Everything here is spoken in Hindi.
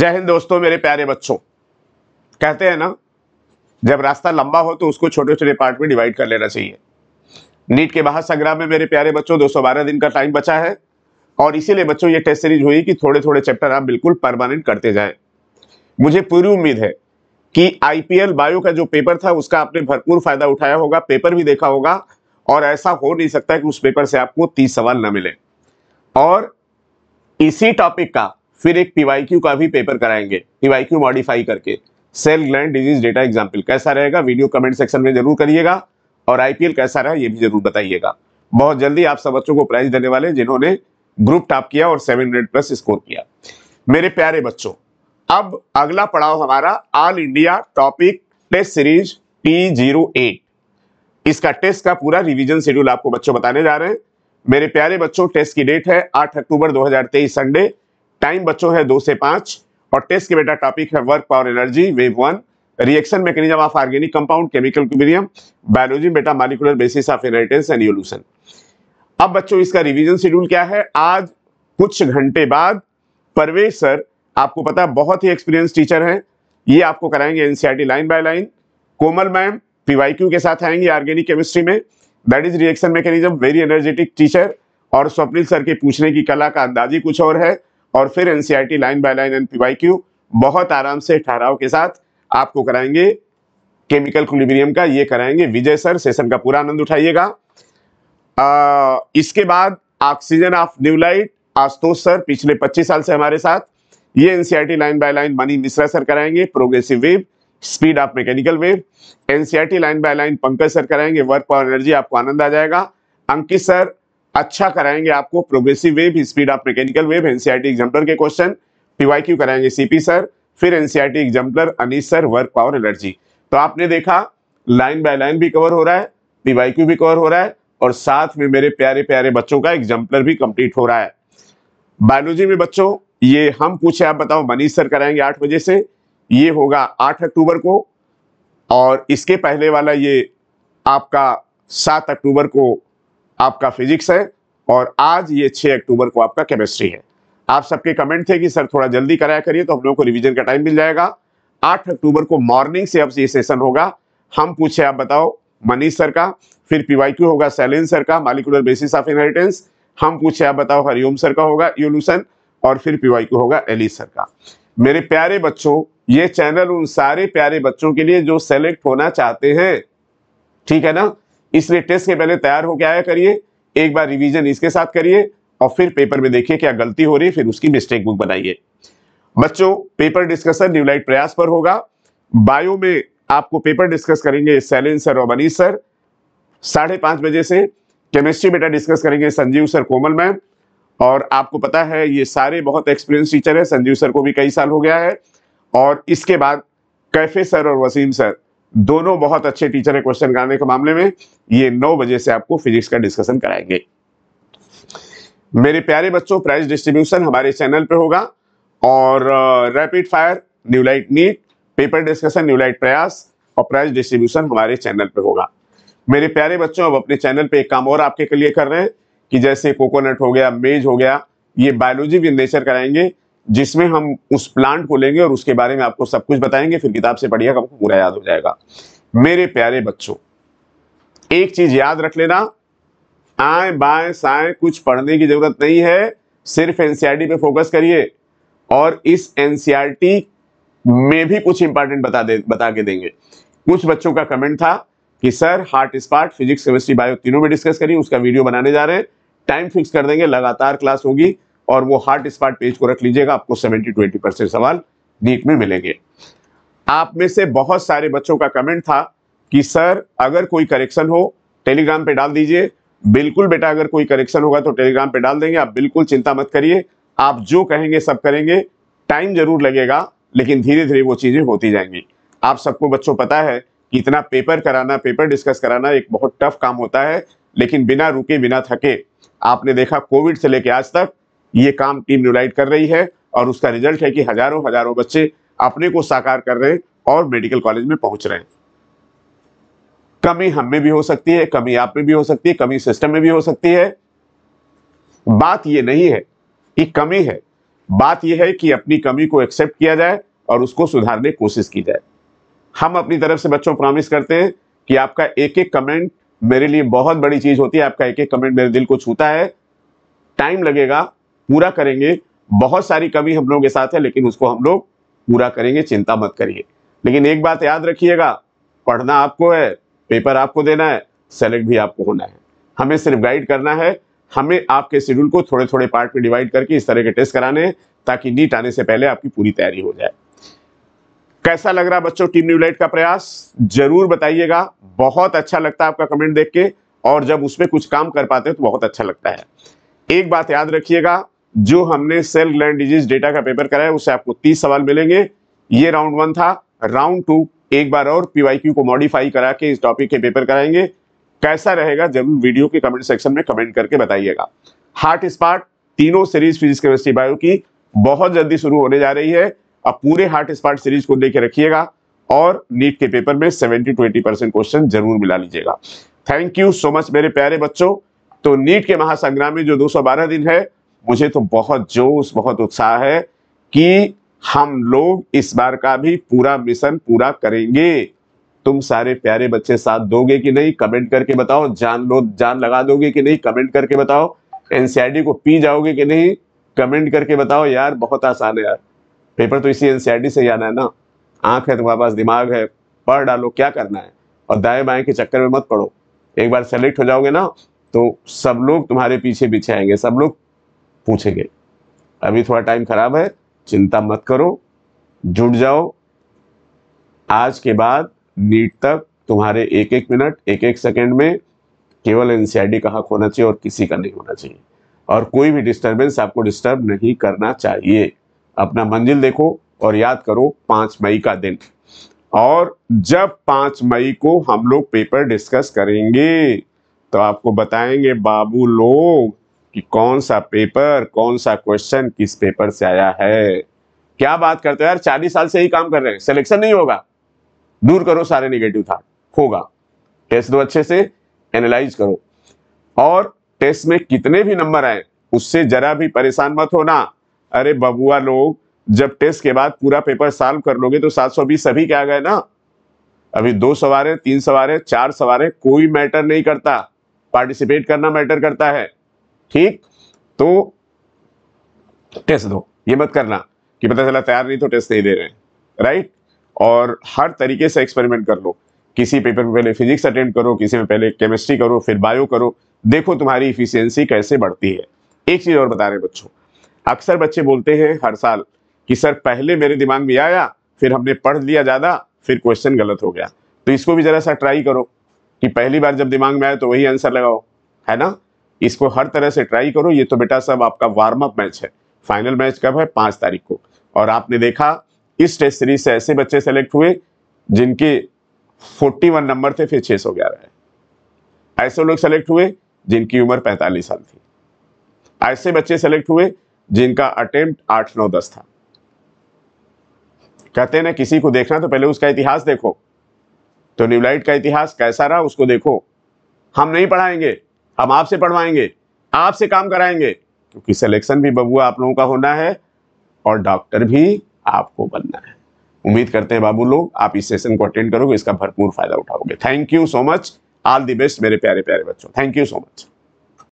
जय हिंद दोस्तों मेरे प्यारे बच्चों कहते हैं ना जब रास्ता लंबा हो तो उसको छोटे छोटे पार्ट में डिवाइड कर लेना चाहिए नीट के बाहर संग्राम में मेरे प्यारे बच्चों 212 दिन का टाइम बचा है और इसीलिए बच्चों ये टेस्ट सीरीज हुई कि थोड़े थोड़े चैप्टर आप बिल्कुल परमानेंट करते जाएं मुझे पूरी उम्मीद है कि आईपीएल बायो का जो पेपर था उसका आपने भरपूर फायदा उठाया होगा पेपर भी देखा होगा और ऐसा हो नहीं सकता कि उस पेपर से आपको तीस सवाल न मिले और इसी टॉपिक का फिर एक पीवाईक्यू का भी पेपर कराएंगे पीवाईक्यू मॉडिफाई करके cell gland disease data example कैसा रहेगा वीडियो कमेंट सेक्शन में जरूर करिएगा और आईपीएल कैसा रहा ये भी जरूर बताइएगा बहुत जल्दी आप सब बच्चों को प्राइज देने वाले जिन्होंने ग्रुप टॉप किया और सेवन हंड्रेड प्लस स्कोर किया मेरे प्यारे बच्चों अब अगला पड़ाव हमारा all India topic test series T zero eight इसका टेस्ट का पूरा रिवीजन शेड्यूल आपको बच्चों बताने जा रहे हैं मेरे प्यारे बच्चों टेस्ट की डेट है 8 अक्टूबर 2023 संडे टाइम बच्चों है दो से पांच और टेस्ट के बेटा टॉपिक है work power energy wave one reaction mechanism of organic compound chemical equilibrium biology बेटा molecular basis of inheritance and evolution अब बच्चों इसका रिवीजन शेड्यूल क्या है आज कुछ घंटे बाद परवेश सर आपको पता है बहुत ही एक्सपीरियंस टीचर हैं ये आपको कराएंगे NCERT line by line Komal ma'am PYQ के साथ आएंगे ऑर्गेनिक केमिस्ट्री में that is reaction mechanism very energetic teacher और स्वप्निल सर के पूछने की कला का अंदाज ही कुछ और है और फिर NCERT e line by line and P बहुत आराम से ठहराव के साथ आपको कराएंगे केमिकल कुलिब्रियम का ये कराएंगे विजय सर सेशन का पूरा आनंद उठाइएगा इसके बाद oxygen of new light Ashutosh sir पिछले 25 साल से हमारे साथ ये NCERT e line by line Mani Mishra sir कराएंगे progressive wave speed of mechanical wave NCERT e line by line Pankaj sir कराएंगे वर्क पावर एनर्जी आपको आनंद आ जाएगा अंकित सर अच्छा कराएंगे आपको progressive wave speed of mechanical wave NCERT exemplar के क्वेश्चन पीवाई कराएंगे सीपी सर फिर एनसीआरटी एग्जाम्पलर अनिश सर वर्क पावर एनर्जी तो आपने देखा लाइन बाय लाइन भी कवर हो रहा है पीवाई भी कवर हो रहा है और साथ में मेरे प्यारे प्यारे बच्चों का एग्जाम्पलर भी कंप्लीट हो रहा है बायोलॉजी में बच्चों ये हम पूछे आप बताओ मनीष सर कराएंगे आठ बजे से ये होगा आठ अक्टूबर को और इसके पहले वाला ये आपका सात अक्टूबर को आपका फिजिक्स है और आज ये 6 अक्टूबर को आपका केमिस्ट्री है आप सबके कमेंट थे कि सर थोड़ा जल्दी कराया करिए तो हम लोगों को रिवीजन का टाइम मिल जाएगा 8 अक्टूबर को मॉर्निंग से अब ये सेशन होगा हम पूछे आप बताओ मनीष सर का फिर पीवाईक्यू होगा सैलिन सर का मालिकुलर बेसिस ऑफ इनहेरिटेंस हम पूछे आप बताओ हरिओम सर का होगा यूलूसन और फिर पीवाईक्यू होगा एली सर का मेरे प्यारे बच्चों ये चैनल उन सारे प्यारे बच्चों के लिए जो सेलेक्ट होना चाहते हैं ठीक है ना इसलिए टेस्ट के पहले तैयार होकर आया करिए एक बार रिवीजन इसके साथ करिए और फिर पेपर में देखिए क्या गलती हो रही है फिर उसकी मिस्टेक बुक बनाइए बच्चों पेपर डिस्कशन न्यूलाइट प्रयास पर होगा बायो में आपको पेपर डिस्कस करेंगे सैलिन सर और मनीष सर साढ़े पांच बजे से केमिस्ट्री बेटा डिस्कस करेंगे संजीव सर कोमल मैम और आपको पता है ये सारे बहुत एक्सपीरियंस टीचर है संजीव सर को भी कई साल हो गया है और इसके बाद कैफे सर और वसीम सर दोनों बहुत अच्छे टीचर है क्वेश्चन कराने के मामले में ये नौ बजे से आपको फिजिक्स का डिस्कशन कराएंगे मेरे प्यारे बच्चों प्राइस डिस्ट्रीब्यूशन हमारे चैनल पे होगा और rapid fire new light NEET paper discussion new light Prayas और प्राइस डिस्ट्रीब्यूशन हमारे चैनल पे होगा मेरे प्यारे बच्चों अब अपने चैनल पे एक काम और आपके लिए कर रहे हैं कि जैसे कोकोनट हो गया मेज हो गया ये बायोलॉजी विद नेचर कराएंगे जिसमें हम उस प्लांट को लेंगे और उसके बारे में आपको सब कुछ बताएंगे फिर किताब से पढ़िएगा आपको पूरा याद हो जाएगा मेरे प्यारे बच्चों एक चीज याद रख लेना आए बाएं साएं कुछ पढ़ने की जरूरत नहीं है सिर्फ एनसीआरटी e पे फोकस करिए और इस एनसीआरटी e में भी कुछ इंपॉर्टेंट बता दे बता के देंगे कुछ बच्चों का कमेंट था कि सर हार्ट स्पार्ट फिजिक्स केमिस्ट्री बायो तीनों में डिस्कस करिए उसका वीडियो बनाने जा रहे हैं टाइम फिक्स कर देंगे लगातार क्लास होगी और वो हार्ट स्पॉट पेज को रख लीजिएगा आपको सेवेंटी ट्वेंटी परसेंट सवाल नीट में मिलेंगे आप में से बहुत सारे बच्चों का कमेंट था कि सर अगर कोई करेक्शन हो टेलीग्राम पे डाल दीजिए बिल्कुल बेटा अगर कोई करेक्शन होगा तो टेलीग्राम पे डाल देंगे आप बिल्कुल चिंता मत करिए आप जो कहेंगे सब करेंगे टाइम जरूर लगेगा लेकिन धीरे धीरे वो चीज़ें होती जाएंगी आप सबको बच्चों पता है कि इतना पेपर कराना पेपर डिस्कस कराना एक बहुत टफ काम होता है लेकिन बिना रुके बिना थके आपने देखा कोविड से लेके आज तक ये काम टीम न्यूलाइट कर रही है और उसका रिजल्ट है कि हजारों हजारों बच्चे अपने को साकार कर रहे हैं और मेडिकल कॉलेज में पहुंच रहे हैं कमी हम में भी हो सकती है कमी आप में भी हो सकती है कमी सिस्टम में भी हो सकती है बात यह नहीं है कि कमी है बात यह है कि अपनी कमी को एक्सेप्ट किया जाए और उसको सुधारने की कोशिश की जाए हम अपनी तरफ से बच्चों प्रॉमिस करते हैं कि आपका एक एक कमेंट मेरे लिए बहुत बड़ी चीज होती है आपका एक एक कमेंट मेरे दिल को छूता है टाइम लगेगा पूरा करेंगे बहुत सारी कमी हम लोगों के साथ है लेकिन उसको हम लोग पूरा करेंगे चिंता मत करिए लेकिन एक बात याद रखिएगा पढ़ना आपको है पेपर आपको देना है सेलेक्ट भी आपको होना है हमें सिर्फ गाइड करना है हमें आपके शेड्यूल को थोड़े थोड़े पार्ट में डिवाइड करके इस तरह के टेस्ट कराने ताकि नीट आने से पहले आपकी पूरी तैयारी हो जाए कैसा लग रहा बच्चों टीम न्यूलाइट का प्रयास जरूर बताइएगा बहुत अच्छा लगता है आपका कमेंट देख के और जब उसमें कुछ काम कर पाते हैं तो बहुत अच्छा लगता है एक बात याद रखिएगा जो हमने सेल ग्लैंड डिजीज डेटा का पेपर कराया उससे आपको तीस सवाल मिलेंगे ये राउंड वन था राउंड टू एक बार और पीवाईक्यू को मॉडिफाई करा के इस टॉपिक के पेपर कराएंगे कैसा रहेगा जरूर वीडियो के कमेंट सेक्शन में कमेंट करके बताइएगा हार्ट स्पार्ट तीनों सीरीज फिजिक्स केमिस्ट्री बायो की बहुत जल्दी शुरू होने जा रही है अब पूरे हार्ट स्पार्ट सीरीज को लेकर रखिएगा और नीट के पेपर में सेवेंटी ट्वेंटी परसेंट क्वेश्चन जरूर मिला लीजिएगा थैंक यू सो मच मेरे प्यारे बच्चों तो नीट के महासंग्राम में जो 212 दिन है मुझे तो बहुत जोश बहुत उत्साह है कि हम लोग इस बार का भी पूरा मिशन पूरा करेंगे तुम सारे प्यारे बच्चे साथ दोगे कि नहीं कमेंट करके बताओ जान लो जान लगा दोगे कि नहीं कमेंट करके बताओ एनसीआरडी को पी जाओगे कि नहीं कमेंट करके बताओ यार बहुत आसान है यार पेपर तो इसी एनसीआरडी से आना है ना आंख है तुम्हारे पास दिमाग है पढ़ डालो क्या करना है और दाएं बाएं के चक्कर में मत पड़ो एक बार सेलेक्ट हो जाओगे ना तो सब लोग तुम्हारे पीछे पीछे आएंगे सब लोग पूछेंगे अभी थोड़ा टाइम खराब है चिंता मत करो जुट जाओ आज के बाद नीट तक तुम्हारे एक एक मिनट एक एक सेकंड में केवल एनसीआरडी का हक होना चाहिए और किसी का नहीं होना चाहिए और कोई भी डिस्टर्बेंस आपको डिस्टर्ब नहीं करना चाहिए अपना मंजिल देखो और याद करो पाँच मई का दिन और जब पाँच मई को हम लोग पेपर डिस्कस करेंगे तो आपको बताएंगे बाबू लोग कि कौन सा पेपर कौन सा क्वेश्चन किस पेपर से आया है क्या बात करते हो यार चालीस साल से ही काम कर रहे हैं सिलेक्शन नहीं होगा दूर करो सारे निगेटिव था होगा टेस्ट दो अच्छे से एनालाइज करो और टेस्ट में कितने भी नंबर आए उससे जरा भी परेशान मत होना अरे बबुआ लोग जब टेस्ट के बाद पूरा पेपर सॉल्व कर लोगे तो 720 सभी क्या गए ना अभी दो सवार तीन सवार चार सवार कोई मैटर नहीं करता पार्टिसिपेट करना मैटर करता है ठीक तो टेस्ट दो ये मत करना कि पता चला तैयार नहीं तो टेस्ट नहीं दे रहे राइट और हर तरीके से एक्सपेरिमेंट कर लो किसी पेपर में पहले फिजिक्स अटेंड करो किसी में पहले केमिस्ट्री करो फिर बायो करो देखो तुम्हारी इफिशियंसी कैसे बढ़ती है एक चीज़ और बता रहे बच्चों अक्सर बच्चे बोलते हैं हर साल कि सर पहले मेरे दिमाग में आया फिर हमने पढ़ लिया ज़्यादा फिर क्वेश्चन गलत हो गया तो इसको भी ज़रा सा ट्राई करो कि पहली बार जब दिमाग में आया तो वही आंसर लगाओ है ना इसको हर तरह से ट्राई करो ये तो बेटा सब आपका वार्म अप मैच है फाइनल मैच कब है पांच तारीख को और आपने देखा इस टेस्ट सीरीज से ऐसे बच्चे सेलेक्ट हुए जिनके 41 नंबर थे फिर छः सौ ग्यारह ऐसे लोग सेलेक्ट हुए जिनकी उम्र 45 साल थी ऐसे बच्चे सेलेक्ट हुए जिनका अटेम्प्ट आठ नौ दस था कहते हैं ना किसी को देखना तो पहले उसका इतिहास देखो तो न्यूलाइट का इतिहास कैसा रहा उसको देखो हम नहीं पढ़ाएंगे हम आपसे पढ़वाएंगे आपसे काम कराएंगे क्योंकि सिलेक्शन भी बबुआ आप लोगों का होना है और डॉक्टर भी आपको बनना है उम्मीद करते हैं बाबू लोग आप इस सेशन को अटेंड करोगे इसका भरपूर फायदा उठाओगे thank you so much all the best मेरे प्यारे प्यारे बच्चों थैंक यू सो मच